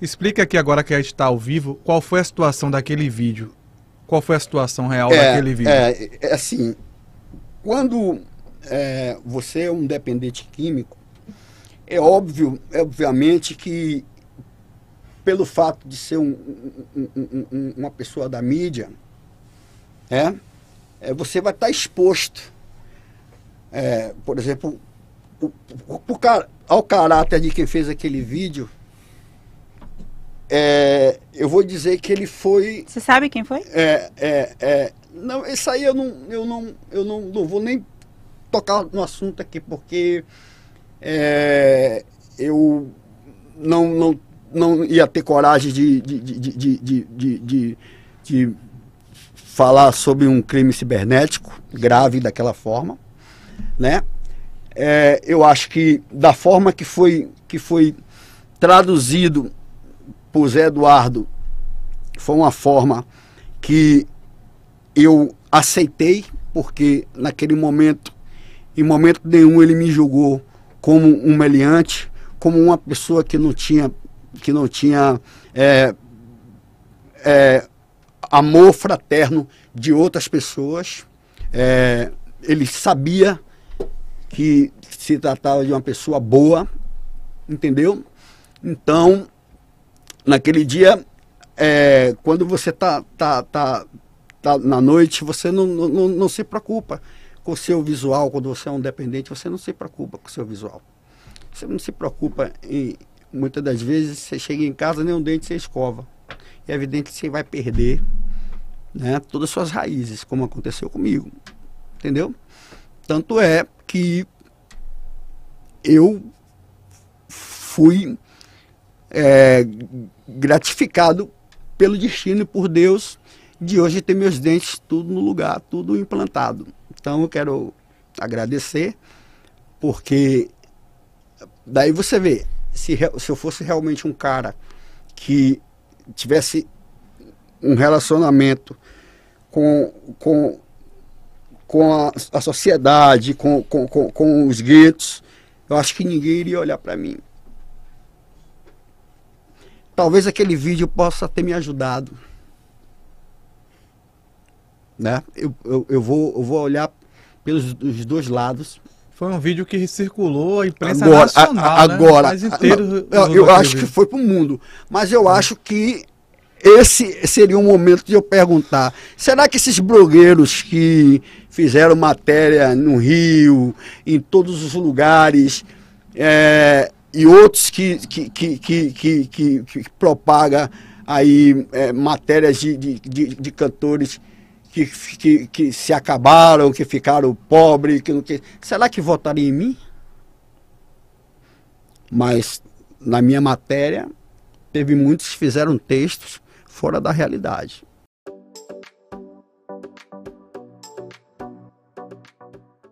Explica aqui agora que a gente está ao vivo, qual foi a situação daquele vídeo? Qual foi a situação real é, daquele vídeo? É, é assim, quando é, você é um dependente químico, é óbvio, é obviamente que pelo fato de ser um, um, um, uma pessoa da mídia, é, é você vai estar tá exposto, é, por exemplo, o, o, o, ao caráter de quem fez aquele vídeo, é, eu vou dizer que ele foi. Você sabe quem foi? É, é, é. Não, isso aí eu não, eu não, eu não, não vou nem tocar no assunto aqui, porque é, eu não, não, não ia ter coragem de, de, de, de, de, de, de falar sobre um crime cibernético grave daquela forma, né? É, eu acho que da forma que foi, que foi traduzido para Zé Eduardo foi uma forma que eu aceitei, porque naquele momento, em momento nenhum, ele me julgou como um meliante, como uma pessoa que não tinha, que não tinha é, é, amor fraterno de outras pessoas. É, ele sabia que se tratava de uma pessoa boa, entendeu? Então, naquele dia, é, quando você tá, tá, tá, tá na noite, você não, não, não se preocupa com o seu visual. Quando você é um dependente, você não se preocupa com o seu visual. Você não se preocupa Muitas das vezes você chega em casa, nem um dente você escova. É evidente que você vai perder né, todas as suas raízes, como aconteceu comigo. Entendeu? Tanto é que eu fui é, gratificado pelo destino, por Deus, de hoje ter meus dentes tudo no lugar, tudo implantado. Então eu quero agradecer, porque daí você vê, se, se eu fosse realmente um cara que tivesse um relacionamento com, com, com a, a sociedade, com, com, com, com os guetos, eu acho que ninguém iria olhar para mim talvez aquele vídeo possa ter me ajudado. Né? Eu, eu, eu vou, eu vou olhar pelos os dois lados. Foi um vídeo que circulou a imprensa agora, nacional, a, a, né? agora, inteiro, eu, eu acho que foi para o mundo, mas eu acho que esse seria um momento de eu perguntar: será que esses blogueiros que fizeram matéria no Rio, em todos os lugares, é, e outros que, que, que, que, que, que, que propaga aí é, matérias de, de, de, de cantores que, que, que, se acabaram, que ficaram pobres, que não que. Será que votaria em mim? Mas na minha matéria teve muitos que fizeram textos fora da realidade.